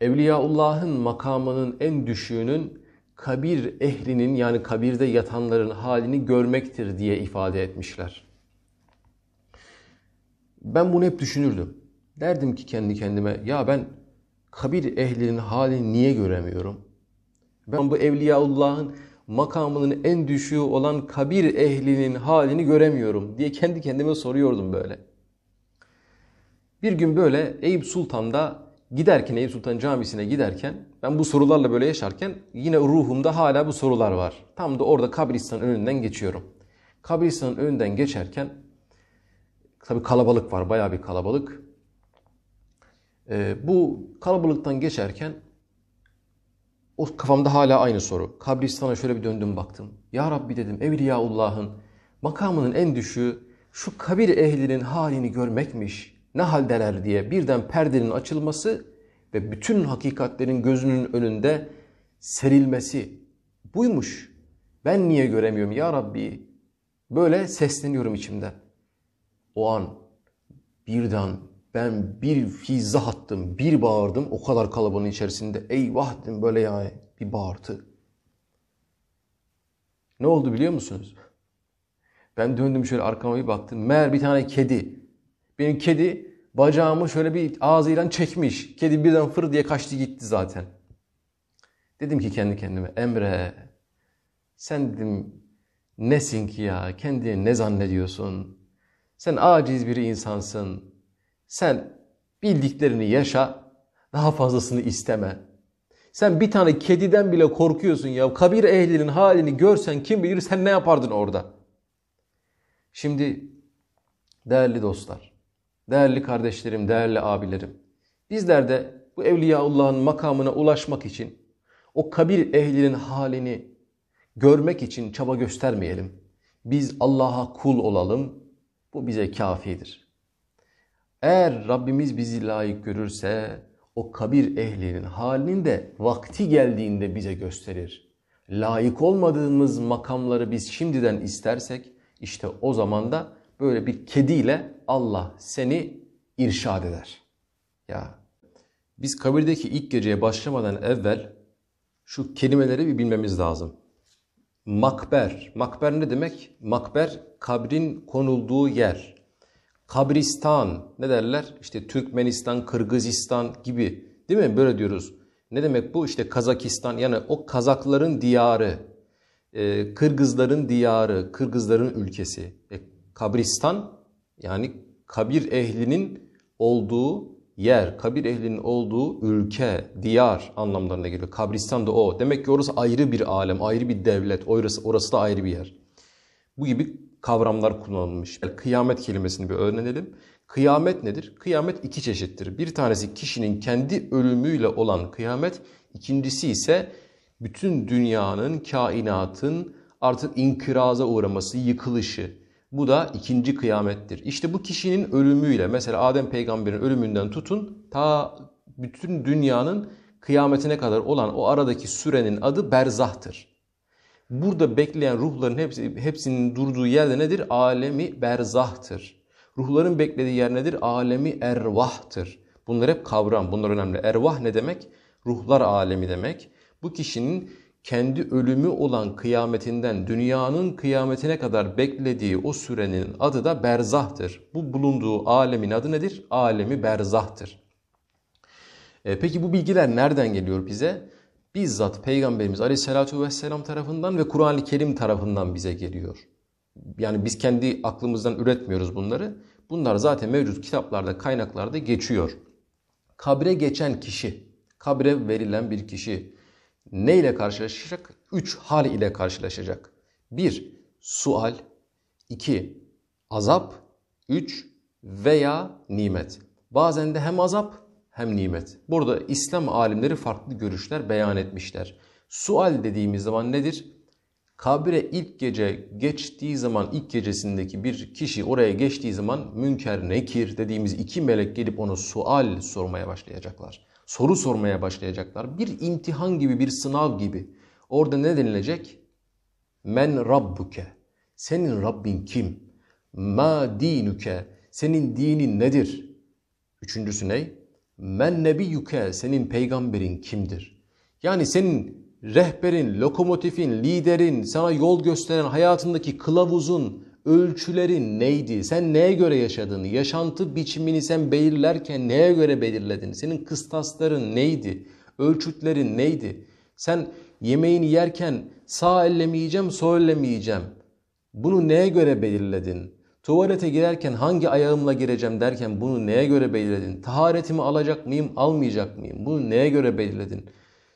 Evliyaullah'ın makamının en düşüğünün kabir ehlinin yani kabirde yatanların halini görmektir diye ifade etmişler. Ben bunu hep düşünürdüm. Derdim ki kendi kendime ya ben kabir ehlinin halini niye göremiyorum? Ben bu Evliyaullah'ın makamının en düşüğü olan kabir ehlinin halini göremiyorum diye kendi kendime soruyordum böyle. Bir gün böyle Eyüp Sultan'da giderken Eyüp Sultan Camisi'ne giderken ben bu sorularla böyle yaşarken yine ruhumda hala bu sorular var. Tam da orada kabristan önünden geçiyorum. Kabristanın önünden geçerken tabi kalabalık var baya bir kalabalık. Ee, bu kalabalıktan geçerken o kafamda hala aynı soru. Kabristana şöyle bir döndüm baktım. Ya Rabbi dedim Evliyaullah'ın makamının en düşüğü şu kabir ehlinin halini görmekmiş ne haldeler diye birden perdenin açılması ve bütün hakikatlerin gözünün önünde serilmesi buymuş. Ben niye göremiyorum ya Rabbi? Böyle sesleniyorum içimden. O an birden ben bir fizza attım, bir bağırdım o kadar kalabalığın içerisinde. Eyvah dedim böyle yani bir bağırtı. Ne oldu biliyor musunuz? Ben döndüm şöyle arkama bir baktım. Meğer bir tane kedi benim kedi bacağımı şöyle bir ağzıyla çekmiş. Kedi birden fır diye kaçtı gitti zaten. Dedim ki kendi kendime Emre sen dedim nesin ki ya kendini ne zannediyorsun? Sen aciz bir insansın. Sen bildiklerini yaşa daha fazlasını isteme. Sen bir tane kediden bile korkuyorsun ya. Kabir ehlinin halini görsen kim bilir sen ne yapardın orada. Şimdi değerli dostlar Değerli kardeşlerim, değerli abilerim. Bizler de bu Evliyaullah'ın makamına ulaşmak için, o kabir ehlinin halini görmek için çaba göstermeyelim. Biz Allah'a kul olalım. Bu bize kafidir. Eğer Rabbimiz bizi layık görürse o kabir ehlinin halini de vakti geldiğinde bize gösterir. Layık olmadığımız makamları biz şimdiden istersek işte o zaman da böyle bir kediyle Allah seni irşad eder. Ya biz kabirdeki ilk geceye başlamadan evvel şu kelimeleri bir bilmemiz lazım. Makber. Makber ne demek? Makber kabrin konulduğu yer. Kabristan ne derler? İşte Türkmenistan, Kırgızistan gibi değil mi? Böyle diyoruz. Ne demek bu? İşte Kazakistan yani o Kazakların diyarı, e, Kırgızların diyarı, Kırgızların ülkesi. E, Kabristan yani kabir ehlinin olduğu yer, kabir ehlinin olduğu ülke, diyar anlamlarına geliyor. Kabristan da o. Demek ki orası ayrı bir alem, ayrı bir devlet. Orası, orası da ayrı bir yer. Bu gibi kavramlar kullanılmış. Kıyamet kelimesini bir öğrenelim. Kıyamet nedir? Kıyamet iki çeşittir. Bir tanesi kişinin kendi ölümüyle olan kıyamet. ikincisi ise bütün dünyanın, kainatın artık inkıraza uğraması, yıkılışı. Bu da ikinci kıyamettir. İşte bu kişinin ölümüyle mesela Adem peygamberin ölümünden tutun ta bütün dünyanın kıyametine kadar olan o aradaki sürenin adı berzahtır. Burada bekleyen ruhların hepsi, hepsinin durduğu yerde nedir? Alemi berzahtır. Ruhların beklediği yer nedir? Alemi ervahtır. Bunlar hep kavram, bunlar önemli. Ervah ne demek? Ruhlar alemi demek. Bu kişinin kendi ölümü olan kıyametinden dünyanın kıyametine kadar beklediği o sürenin adı da berzahtır. Bu bulunduğu alemin adı nedir? Alemi berzahtır. E, peki bu bilgiler nereden geliyor bize? Bizzat Peygamberimiz Aleyhisselatü Vesselam tarafından ve Kur'an-ı Kerim tarafından bize geliyor. Yani biz kendi aklımızdan üretmiyoruz bunları. Bunlar zaten mevcut kitaplarda, kaynaklarda geçiyor. Kabre geçen kişi, kabre verilen bir kişi, ne ile karşılaşacak? Üç hal ile karşılaşacak. Bir, sual. iki azap. Üç, veya nimet. Bazen de hem azap hem nimet. Burada İslam alimleri farklı görüşler beyan etmişler. Sual dediğimiz zaman nedir? Kabire ilk gece geçtiği zaman ilk gecesindeki bir kişi oraya geçtiği zaman münker nekir dediğimiz iki melek gelip ona sual sormaya başlayacaklar soru sormaya başlayacaklar. Bir imtihan gibi, bir sınav gibi. Orada ne denilecek? Men rabbuke. Senin Rabbin kim? Ma dinuke. Senin dinin nedir? Üçüncüsü ne? Men Nebiyuke, Senin peygamberin kimdir? Yani senin rehberin, lokomotifin, liderin, sana yol gösteren hayatındaki kılavuzun, ölçülerin neydi? Sen neye göre yaşadığını, yaşantı biçimini sen belirlerken neye göre belirledin? Senin kıstasların neydi? Ölçütlerin neydi? Sen yemeğini yerken sağ elle mi yiyeceğim, sol elle mi yiyeceğim? Bunu neye göre belirledin? Tuvalete girerken hangi ayağımla gireceğim derken bunu neye göre belirledin? Taharetimi alacak mıyım, almayacak mıyım? Bunu neye göre belirledin?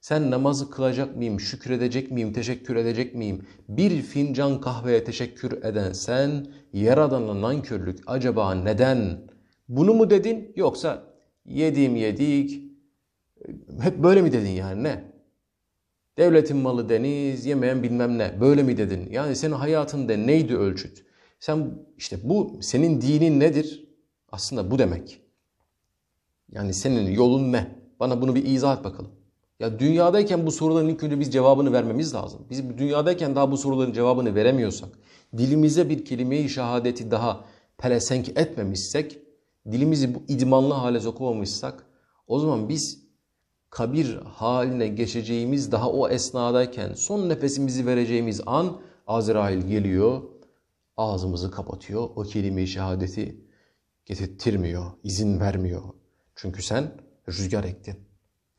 Sen namazı kılacak mıyım, şükredecek miyim, teşekkür edecek miyim? Bir fincan kahveye teşekkür eden sen, yaradanla nankörlük acaba neden? Bunu mu dedin yoksa yediğim yedik, hep böyle mi dedin yani ne? Devletin malı deniz, yemeyen bilmem ne. Böyle mi dedin? Yani senin hayatında neydi ölçüt? Sen işte bu senin dinin nedir? Aslında bu demek. Yani senin yolun ne? Bana bunu bir izah et bakalım. Ya dünyadayken bu soruların ilk önce biz cevabını vermemiz lazım. Biz dünyadayken daha bu soruların cevabını veremiyorsak, dilimize bir kelime-i şehadeti daha pelesenk etmemişsek, dilimizi bu idmanlı hale sokamamışsak, o zaman biz kabir haline geçeceğimiz daha o esnadayken son nefesimizi vereceğimiz an Azrail geliyor, ağzımızı kapatıyor, o kelime-i şehadeti getirtmiyor, izin vermiyor. Çünkü sen rüzgar ektin.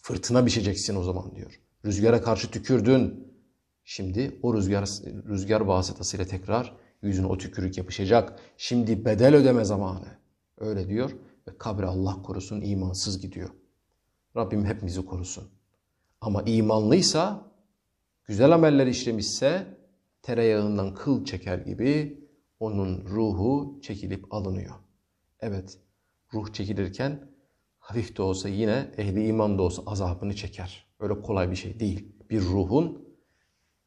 Fırtına biçeceksin o zaman diyor. Rüzgara karşı tükürdün. Şimdi o rüzgar, rüzgar vasıtasıyla tekrar yüzüne o tükürük yapışacak. Şimdi bedel ödeme zamanı. Öyle diyor ve kabre Allah korusun imansız gidiyor. Rabbim hepimizi korusun. Ama imanlıysa, güzel ameller işlemişse tereyağından kıl çeker gibi onun ruhu çekilip alınıyor. Evet, ruh çekilirken hafif de olsa yine ehli iman da olsa azabını çeker. Öyle kolay bir şey değil. Bir ruhun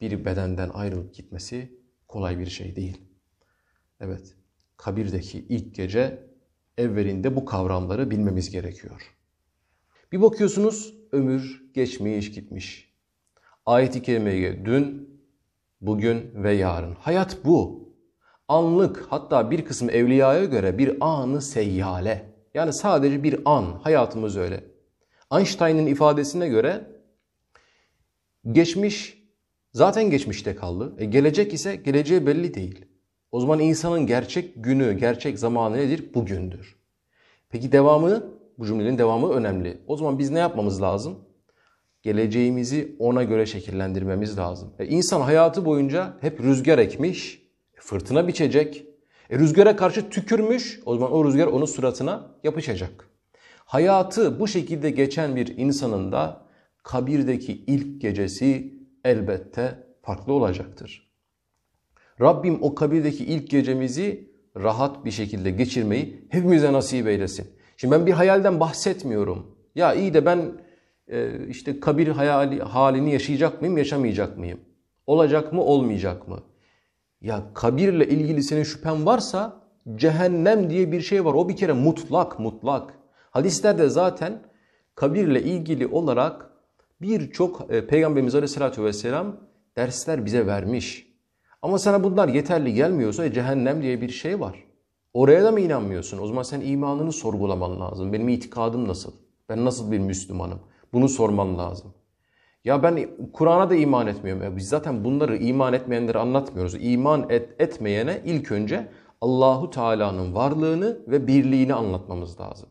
bir bedenden ayrılıp gitmesi kolay bir şey değil. Evet, kabirdeki ilk gece evvelinde bu kavramları bilmemiz gerekiyor. Bir bakıyorsunuz ömür geçmiş gitmiş. Ayet-i kerimeye dün, bugün ve yarın. Hayat bu. Anlık hatta bir kısım evliyaya göre bir anı seyyale. Yani sadece bir an, hayatımız öyle. Einstein'ın ifadesine göre geçmiş zaten geçmişte kaldı. E gelecek ise geleceği belli değil. O zaman insanın gerçek günü, gerçek zamanı nedir? Bugündür. Peki devamı, bu cümlenin devamı önemli. O zaman biz ne yapmamız lazım? Geleceğimizi ona göre şekillendirmemiz lazım. E insan hayatı boyunca hep rüzgar ekmiş, fırtına biçecek, e, rüzgara karşı tükürmüş o zaman o rüzgar onun suratına yapışacak. Hayatı bu şekilde geçen bir insanın da kabirdeki ilk gecesi elbette farklı olacaktır. Rabbim o kabirdeki ilk gecemizi rahat bir şekilde geçirmeyi hepimize nasip eylesin. Şimdi ben bir hayalden bahsetmiyorum. Ya iyi de ben e, işte kabir hayali, halini yaşayacak mıyım, yaşamayacak mıyım? Olacak mı, olmayacak mı? Ya kabirle ilgili senin şüphen varsa cehennem diye bir şey var. O bir kere mutlak mutlak. Hadislerde zaten kabirle ilgili olarak birçok e, Peygamberimiz Aleyhisselatü Vesselam dersler bize vermiş. Ama sana bunlar yeterli gelmiyorsa e, cehennem diye bir şey var. Oraya da mı inanmıyorsun? O zaman sen imanını sorgulaman lazım. Benim itikadım nasıl? Ben nasıl bir Müslümanım? Bunu sorman lazım. Ya ben Kur'an'a da iman etmiyorum. Ya biz zaten bunları iman etmeyenleri anlatmıyoruz. İman et, etmeyene ilk önce Allahu Teala'nın varlığını ve birliğini anlatmamız lazım.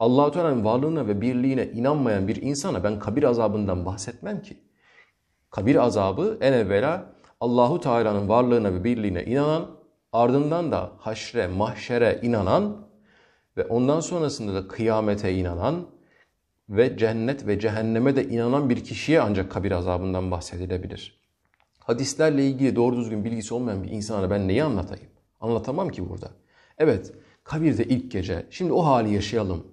Allahu Teala'nın varlığına ve birliğine inanmayan bir insana ben kabir azabından bahsetmem ki. Kabir azabı en evvela Allahu Teala'nın varlığına ve birliğine inanan, ardından da haşre, mahşere inanan ve ondan sonrasında da kıyamete inanan ve cennet ve cehenneme de inanan bir kişiye ancak kabir azabından bahsedilebilir. Hadislerle ilgili doğru düzgün bilgisi olmayan bir insana ben neyi anlatayım? Anlatamam ki burada. Evet, kabirde ilk gece. Şimdi o hali yaşayalım.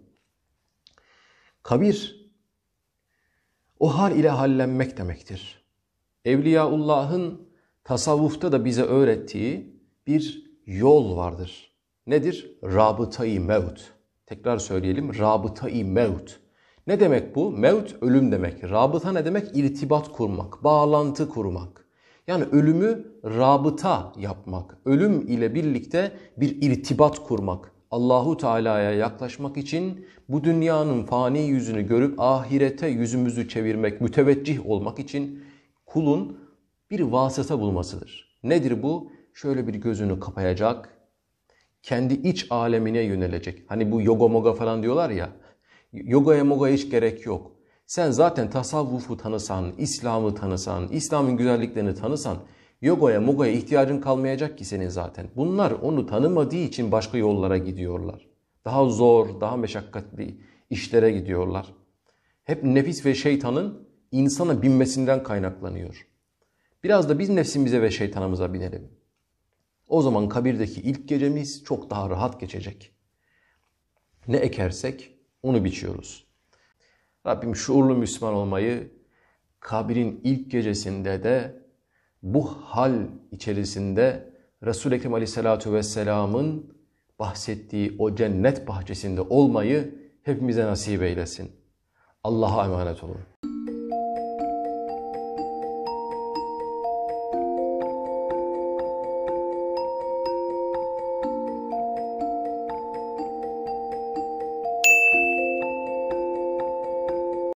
Kabir, o hal ile hallenmek demektir. Evliyaullah'ın tasavvufta da bize öğrettiği bir yol vardır. Nedir? Rabıta-i mevt. Tekrar söyleyelim. Rabıta-i mevt. Ne demek bu? Mevt ölüm demek. Rabıta ne demek? İrtibat kurmak, bağlantı kurmak. Yani ölümü rabıta yapmak. Ölüm ile birlikte bir irtibat kurmak. Allahu Teala'ya yaklaşmak için bu dünyanın fani yüzünü görüp ahirete yüzümüzü çevirmek, müteveccih olmak için kulun bir vasıta bulmasıdır. Nedir bu? Şöyle bir gözünü kapayacak, kendi iç alemine yönelecek. Hani bu yoga moga falan diyorlar ya Yogaya moga hiç gerek yok. Sen zaten tasavvufu tanısan, İslam'ı tanısan, İslam'ın güzelliklerini tanısan yogaya mogaya ihtiyacın kalmayacak ki senin zaten. Bunlar onu tanımadığı için başka yollara gidiyorlar. Daha zor, daha meşakkatli işlere gidiyorlar. Hep nefis ve şeytanın insana binmesinden kaynaklanıyor. Biraz da biz nefsimize ve şeytanımıza binelim. O zaman kabirdeki ilk gecemiz çok daha rahat geçecek. Ne ekersek onu biçiyoruz. Rabbim şuurlu Müslüman olmayı kabirin ilk gecesinde de bu hal içerisinde Resul-i Ekrem Aleyhisselatü Vesselam'ın bahsettiği o cennet bahçesinde olmayı hepimize nasip eylesin. Allah'a emanet olun.